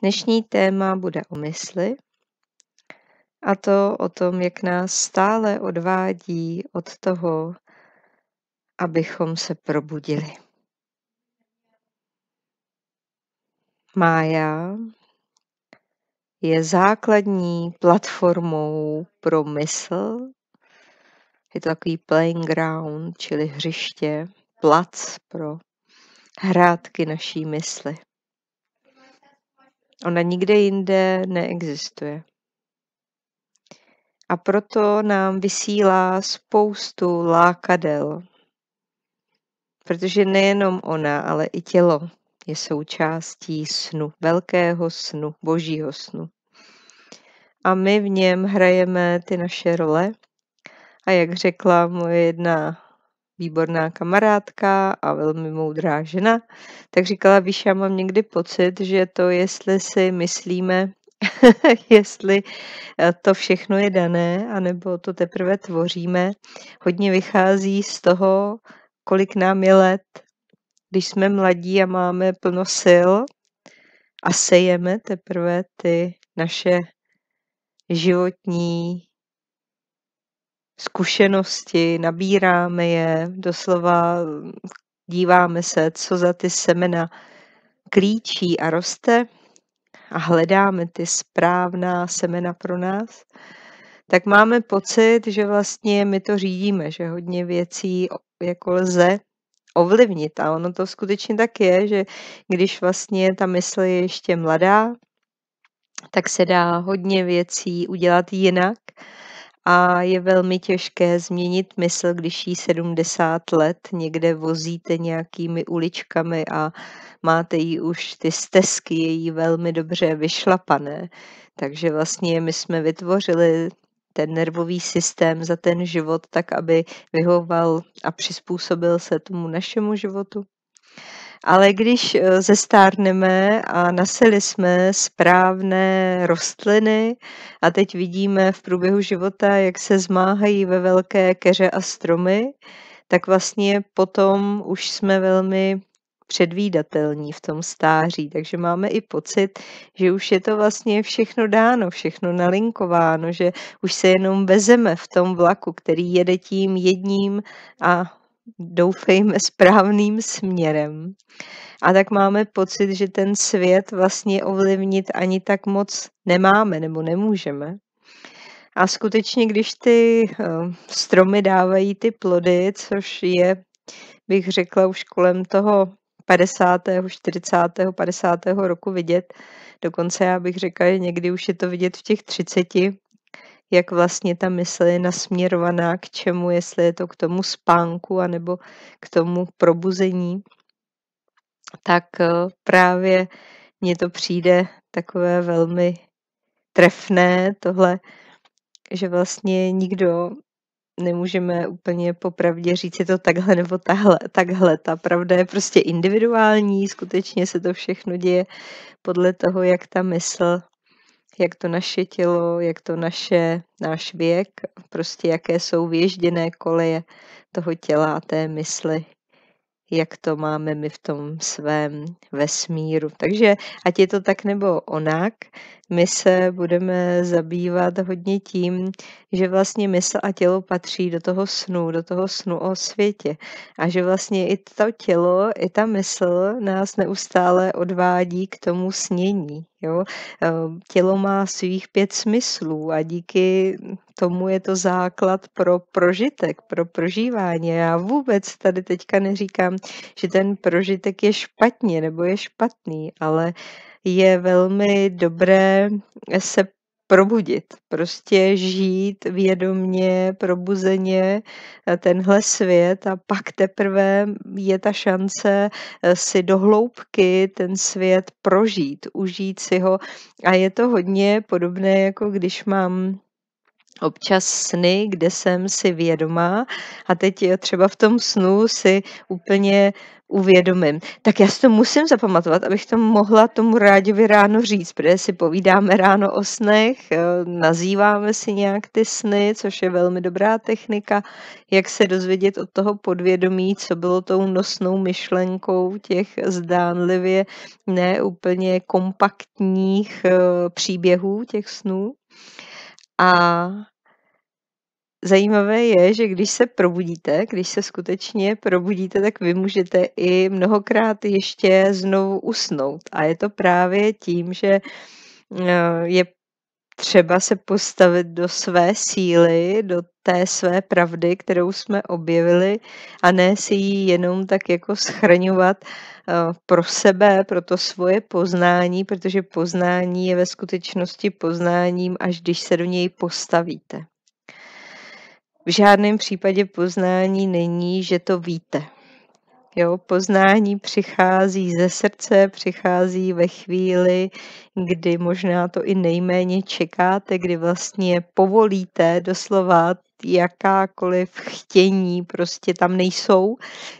Dnešní téma bude o mysli, a to o tom, jak nás stále odvádí od toho, abychom se probudili. Mája je základní platformou pro mysl. Je to takový playing ground, čili hřiště, plac pro hrátky naší mysli. Ona nikde jinde neexistuje. A proto nám vysílá spoustu lákadel, protože nejenom ona, ale i tělo je součástí snu, velkého snu, božího snu. A my v něm hrajeme ty naše role. A jak řekla moje jedna výborná kamarádka a velmi moudrá žena, tak říkala, víš, já mám někdy pocit, že to, jestli si myslíme, jestli eh, to všechno je dané, anebo to teprve tvoříme, hodně vychází z toho, kolik nám je let. Když jsme mladí a máme plno sil a sejeme teprve ty naše životní zkušenosti, nabíráme je, doslova díváme se, co za ty semena klíčí a roste a hledáme ty správná semena pro nás, tak máme pocit, že vlastně my to řídíme, že hodně věcí jako lze ovlivnit. A ono to skutečně tak je, že když vlastně ta mysl je ještě mladá, tak se dá hodně věcí udělat jinak, a je velmi těžké změnit mysl, když jí 70 let někde vozíte nějakými uličkami a máte jí už ty stezky její velmi dobře vyšlapané. Takže vlastně my jsme vytvořili ten nervový systém za ten život tak, aby vyhoval a přizpůsobil se tomu našemu životu. Ale když eh, zestárneme a naseli jsme správné rostliny a teď vidíme v průběhu života, jak se zmáhají ve velké keře a stromy, tak vlastně potom už jsme velmi předvídatelní v tom stáří, takže máme i pocit, že už je to vlastně všechno dáno, všechno nalinkováno, že už se jenom vezeme v tom vlaku, který jede tím jedním a doufejme, správným směrem. A tak máme pocit, že ten svět vlastně ovlivnit ani tak moc nemáme nebo nemůžeme. A skutečně, když ty eh, stromy dávají ty plody, což je, bych řekla, už kolem toho 50., 40., 50. roku vidět, dokonce já bych řekla, že někdy už je to vidět v těch 30, jak vlastně ta mysl je nasměrovaná k čemu, jestli je to k tomu spánku anebo k tomu probuzení, tak eh, právě mně to přijde takové velmi trefné tohle, že vlastně nikdo nemůžeme úplně popravdě říct, je to takhle nebo tahle, takhle. Ta pravda je prostě individuální, skutečně se to všechno děje podle toho, jak ta mysl jak to naše tělo, jak to naše, náš věk, prostě jaké jsou věžděné koleje toho těla a té mysli, jak to máme my v tom svém vesmíru. Takže ať je to tak nebo onak, my se budeme zabývat hodně tím, že vlastně mysl a tělo patří do toho snu, do toho snu o světě. A že vlastně i to tělo, i ta mysl nás neustále odvádí k tomu snění. Jo? Eh, tělo má svých pět smyslů a díky tomu je to základ pro prožitek, pro prožívání. Já vůbec tady teďka neříkám, že ten prožitek je špatně nebo je špatný, ale uh, je velmi dobré se probudit, prostě žít vědomně, probuzeně eh, tenhle svět a pak teprve je ta šance eh, si dohloubky ten svět prožít, užít si ho a je to hodně podobné, jako když mám občas sny, kde jsem si vědomá a teď eh, třeba v tom snu si úplně uvědomím, tak já si to musím zapamatovat, abych to mohla tomu Ráďovi ráno říct, protože si povídáme ráno o snech, eh, nazýváme si nějak ty sny, což je velmi dobrá technika, jak se dozvědět od toho podvědomí, co bylo tou nosnou myšlenkou těch zdánlivě neúplně kompaktních eh, příběhů těch snů. A zajímavé je, že když se probudíte, když se skutečně probudíte, tak vy můžete i mnohokrát ještě znovu usnout. A je to právě tím, že eh, je třeba se postavit do své síly, do té své pravdy, kterou jsme objevili, a ne si ji jenom tak jako schraňovat eh, pro sebe, pro to svoje poznání, protože poznání je ve skutečnosti poznáním, až když se do něj postavíte v žádném případě poznání není, že to víte. Jo, poznání přichází ze srdce, přichází ve chvíli, kdy možná to i nejméně čekáte, kdy vlastně povolíte doslova jakákoliv chtění, prostě tam nejsou,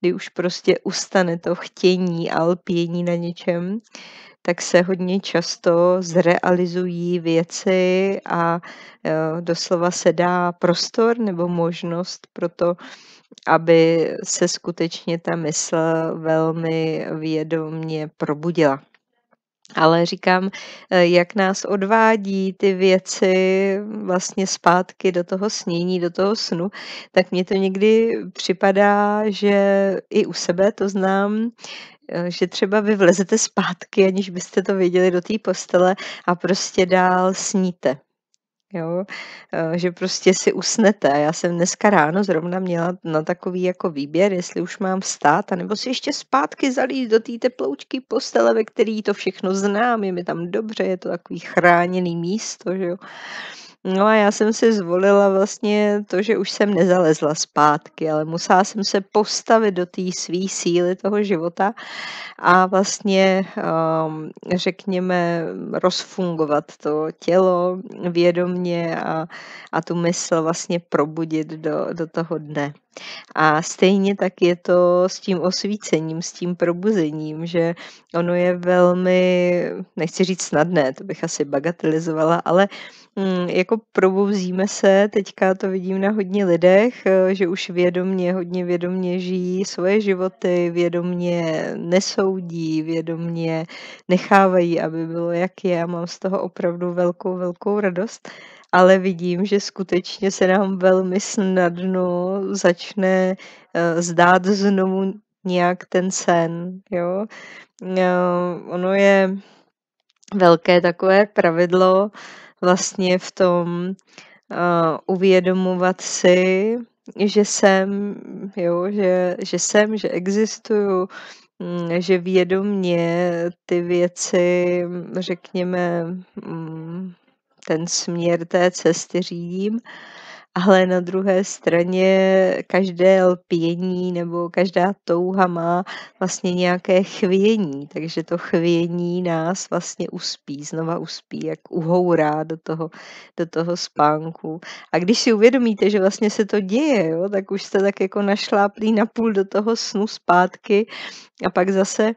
kdy už prostě ustane to chtění a lpění na něčem, tak se hodně často zrealizují věci a e, doslova se dá prostor nebo možnost pro to, aby se skutečně ta mysl velmi vědomně probudila. Ale říkám, e, jak nás odvádí ty věci vlastně zpátky do toho snění, do toho snu, tak mně to někdy připadá, že i u sebe to znám, Eh, že třeba vy vlezete zpátky, aniž byste to věděli do té postele a prostě dál sníte. Jo? Eh, že prostě si usnete. Já jsem dneska ráno zrovna měla na takový jako výběr, jestli už mám vstát, anebo si ještě zpátky zalít do té teploučky postele, ve který to všechno znám, je mi tam dobře, je to takový chráněný místo. Že jo? No a já jsem si zvolila vlastně to, že už jsem nezalezla zpátky, ale musela jsem se postavit do té své síly toho života a vlastně, um, řekněme, rozfungovat to tělo vědomně a, a tu mysl vlastně probudit do, do toho dne. A stejně tak je to s tím osvícením, s tím probuzením, že ono je velmi, nechci říct snadné, to bych asi bagatelizovala, ale uh, Mm, jako probouzíme se, teďka to vidím na hodně lidech, eh, že už vědomně, hodně vědomně žijí svoje životy, vědomně nesoudí, vědomně nechávají, aby bylo jak je a mám z toho opravdu velkou, velkou radost, ale vidím, že skutečně se nám velmi snadno začne eh, zdát znovu nějak ten sen, jo. Eh, ono je velké takové pravidlo, vlastně v tom uh, uvědomovat si, že jsem, jo, že, že jsem, že existuju, hm, že vědomně ty věci, řekněme, hm, ten směr té cesty řídím ale na druhé straně každé lpění nebo každá touha má vlastně nějaké chvění, takže to chvění nás vlastně uspí, znova uspí, jak uhourá do toho, do toho spánku. A když si uvědomíte, že vlastně se to děje, jo, tak už jste tak jako našláplí napůl do toho snu zpátky a pak zase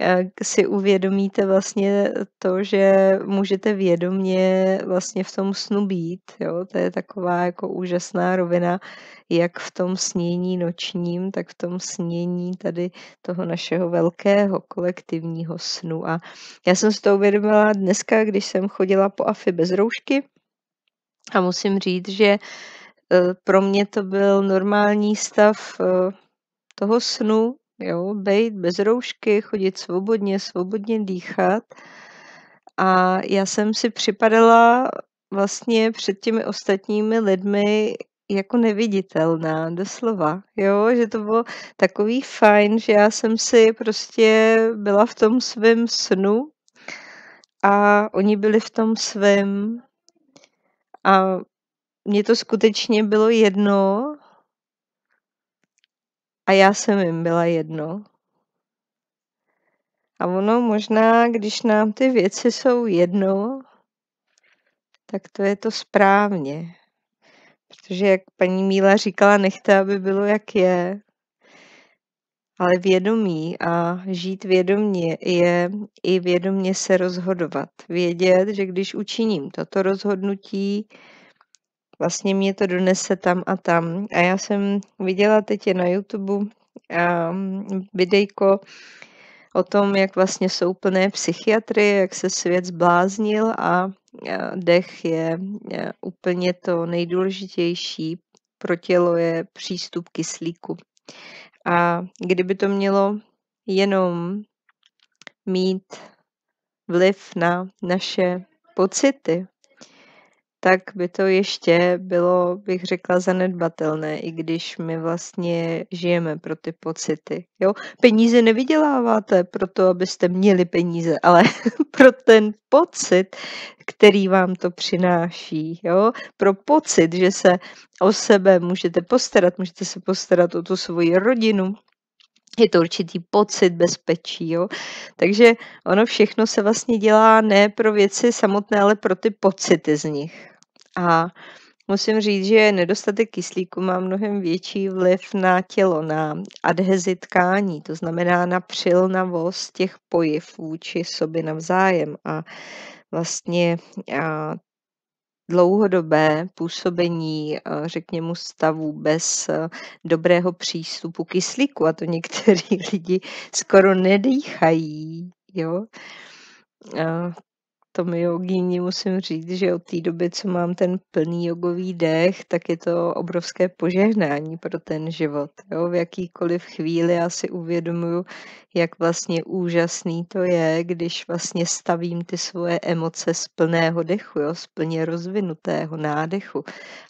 eh, si uvědomíte vlastně to, že můžete vědomně vlastně v tom snu být, jo, to je taková jako úžasná rovina, jak v tom snění nočním, tak v tom snění tady toho našeho velkého kolektivního snu. A já jsem si to uvědomila dneska, když jsem chodila po AFI bez roušky a musím říct, že e, pro mě to byl normální stav e, toho snu, jo, být bez roušky, chodit svobodně, svobodně dýchat. A já jsem si připadala vlastně před těmi ostatními lidmi jako neviditelná, doslova, jo, že to bylo takový fajn, že já jsem si prostě byla v tom svém snu a oni byli v tom svém a mně to skutečně bylo jedno a já jsem jim byla jedno. A ono možná, když nám ty věci jsou jedno, tak to je to správně. Protože jak paní Míla říkala, nechte, aby bylo, jak je. Ale vědomí a žít vědomně je i vědomně se rozhodovat. Vědět, že když učiním toto rozhodnutí, vlastně mě to donese tam a tam. A já jsem viděla teď na YouTube um, videjko, o tom, jak vlastně jsou plné psychiatry, jak se svět zbláznil a e, dech je e, úplně to nejdůležitější. Pro tělo je přístup kyslíku. A kdyby to mělo jenom mít vliv na naše pocity, tak by to ještě bylo, bych řekla, zanedbatelné, i když my vlastně žijeme pro ty pocity. Jo? Peníze nevyděláváte proto, abyste měli peníze, ale pro ten pocit, který vám to přináší. Jo? Pro pocit, že se o sebe můžete postarat, můžete se postarat o tu svoji rodinu, je to určitý pocit bezpečí. Jo? Takže ono všechno se vlastně dělá ne pro věci samotné, ale pro ty pocity z nich. A musím říct, že nedostatek kyslíku má mnohem větší vliv na tělo, na adhezi tkání, to znamená na přilnavost těch pojiv vůči sobě navzájem. A vlastně a dlouhodobé působení, řekněme, stavu bez dobrého přístupu kyslíku, a to někteří lidi skoro nedýchají, jo, tom jogíni musím říct, že od té doby, co mám ten plný jogový dech, tak je to obrovské požehnání pro ten život. Jo? V jakýkoliv chvíli já si uvědomuju, jak vlastně úžasný to je, když vlastně stavím ty svoje emoce z plného dechu, jo? z plně rozvinutého nádechu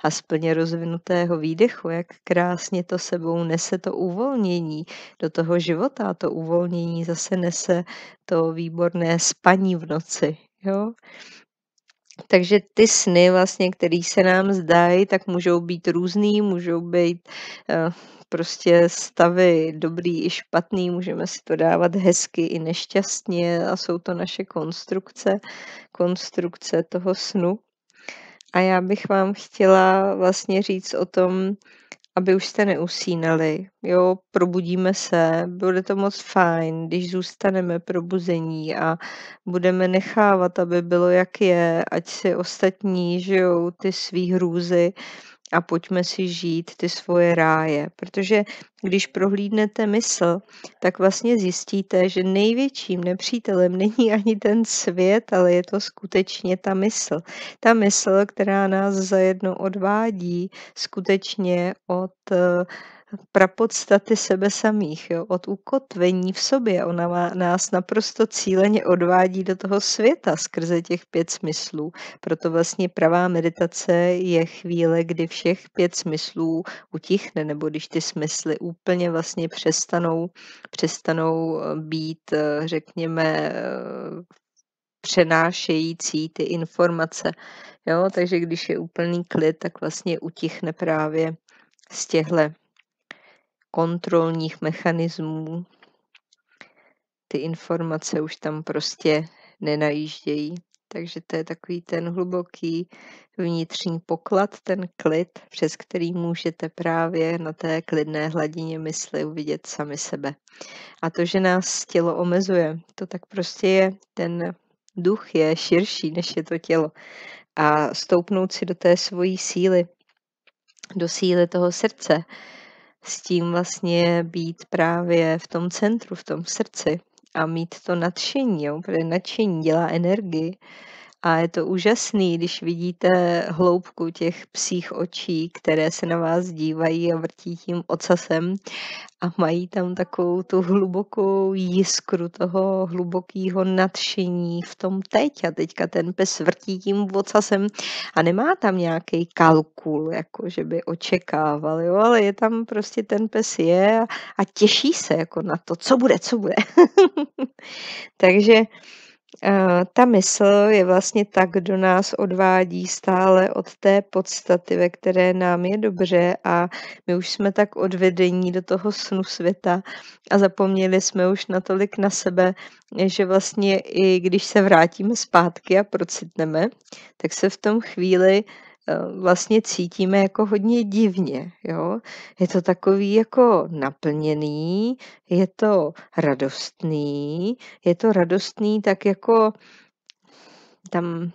a z plně rozvinutého výdechu, jak krásně to sebou nese to uvolnění do toho života a to uvolnění zase nese to výborné spaní v noci, Jo? Takže ty sny, vlastně, které se nám zdají, tak můžou být různý, můžou být eh, prostě stavy dobrý i špatný, můžeme si to dávat hezky i nešťastně a jsou to naše konstrukce, konstrukce toho snu. A já bych vám chtěla vlastně říct o tom, aby už jste neusínali. Jo, probudíme se, bude to moc fajn, když zůstaneme probuzení a budeme nechávat, aby bylo, jak je, ať si ostatní žijou ty svý hrůzy a pojďme si žít ty svoje ráje. Protože když prohlídnete mysl, tak vlastně zjistíte, že největším nepřítelem není ani ten svět, ale je to skutečně ta mysl. Ta mysl, která nás zajedno odvádí skutečně od eh, prapodstaty sebe samých, jo? od ukotvení v sobě. Ona má, nás naprosto cíleně odvádí do toho světa skrze těch pět smyslů. Proto vlastně pravá meditace je chvíle, kdy všech pět smyslů utichne, nebo když ty smysly úplně vlastně přestanou, přestanou eh, být, eh, řekněme, eh, přenášející ty informace. Jo? Takže když je úplný klid, tak vlastně utichne právě z těchto kontrolních mechanismů. Ty informace už tam prostě nenajíždějí. Takže to je takový ten hluboký vnitřní poklad, ten klid, přes který můžete právě na té klidné hladině mysli uvidět sami sebe. A to, že nás tělo omezuje, to tak prostě je. Ten duch je širší, než je to tělo. A stoupnout si do té svojí síly, do síly toho srdce, s tím vlastně být právě v tom centru, v tom srdci a mít to nadšení, jo, protože nadšení dělá energii a je to úžasný, když vidíte hloubku těch psích očí, které se na vás dívají a vrtí tím ocasem a mají tam takovou tu hlubokou jiskru toho hlubokého nadšení v tom teď. A teďka ten pes vrtí tím ocasem a nemá tam nějaký kalkul, jako že by očekával, jo, ale je tam prostě ten pes je a, a těší se jako na to, co bude, co bude. Takže Eh, ta mysl je vlastně tak kdo nás odvádí stále od té podstaty, ve které nám je dobře a my už jsme tak odvedení do toho snu světa a zapomněli jsme už natolik na sebe, že vlastně i když se vrátíme zpátky a procitneme, tak se v tom chvíli E, vlastně cítíme jako hodně divně. Jo? Je to takový jako naplněný, je to radostný, je to radostný tak jako tam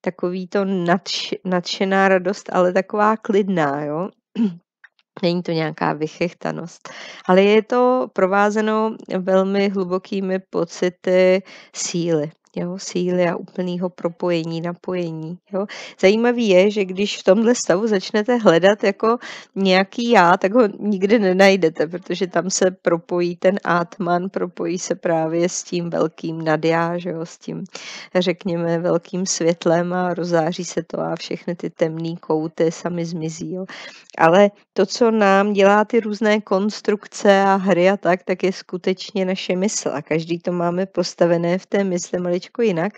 takový to nadš, nadšená radost, ale taková klidná, jo. Není to nějaká vychechtanost, ale je to provázeno velmi hlubokými pocity síly jo, síly a úplného propojení, napojení. Jo. Zajímavý je, že když v tomhle stavu začnete hledat jako nějaký já, tak ho nikdy nenajdete, protože tam se propojí ten átman, propojí se právě s tím velkým nadjá, že jo, s tím, řekněme, velkým světlem a rozáří se to a všechny ty temné kouty sami zmizí. Jo. Ale to, co nám dělá ty různé konstrukce a hry a tak, tak je skutečně naše mysl a každý to máme postavené v té mysli, maličko jinak.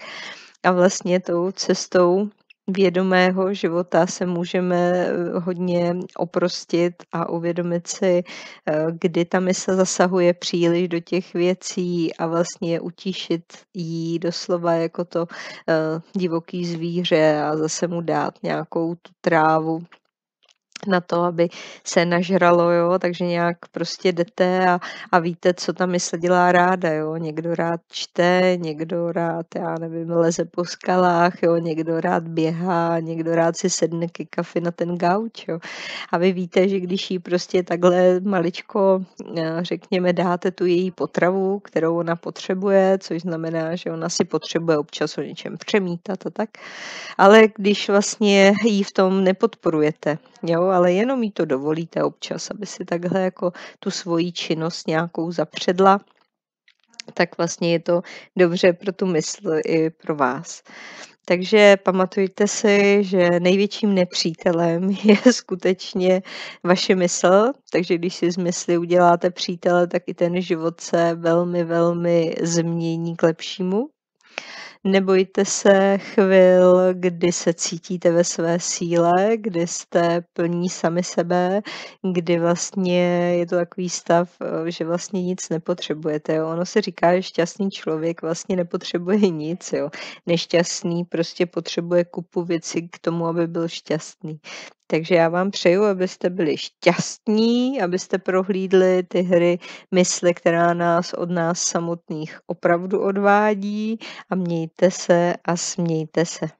A vlastně tou cestou vědomého života se můžeme eh, hodně oprostit a uvědomit si, eh, kdy ta mysl zasahuje příliš do těch věcí a vlastně utíšit jí doslova jako to eh, divoký zvíře a zase mu dát nějakou tu trávu na to, aby se nažralo, jo, takže nějak prostě jdete a, a víte, co tam mysl dělá ráda, jo, někdo rád čte, někdo rád, já nevím, leze po skalách, jo, někdo rád běhá, někdo rád si sedne ke kafi na ten gauč, jo, a vy víte, že když jí prostě takhle maličko, eh, řekněme, dáte tu její potravu, kterou ona potřebuje, což znamená, že ona si potřebuje občas o něčem přemítat a tak, ale když vlastně jí v tom nepodporujete, jo, ale jenom jí to dovolíte občas, aby si takhle jako tu svoji činnost nějakou zapředla, tak vlastně je to dobře pro tu mysl i pro vás. Takže pamatujte si, že největším nepřítelem je skutečně vaše mysl, takže když si z mysli uděláte přítele, tak i ten život se velmi, velmi změní k lepšímu. Nebojte se chvil, kdy se cítíte ve své síle, kdy jste plní sami sebe, kdy vlastně je to takový stav, eh, že vlastně nic nepotřebujete. Jo. Ono se říká, že šťastný člověk vlastně nepotřebuje nic. Jo. Nešťastný prostě potřebuje kupu věcí k tomu, aby byl šťastný. Takže já vám přeju, abyste byli šťastní, abyste prohlídli ty hry mysli, která nás od nás samotných opravdu odvádí a mějte se a smějte se.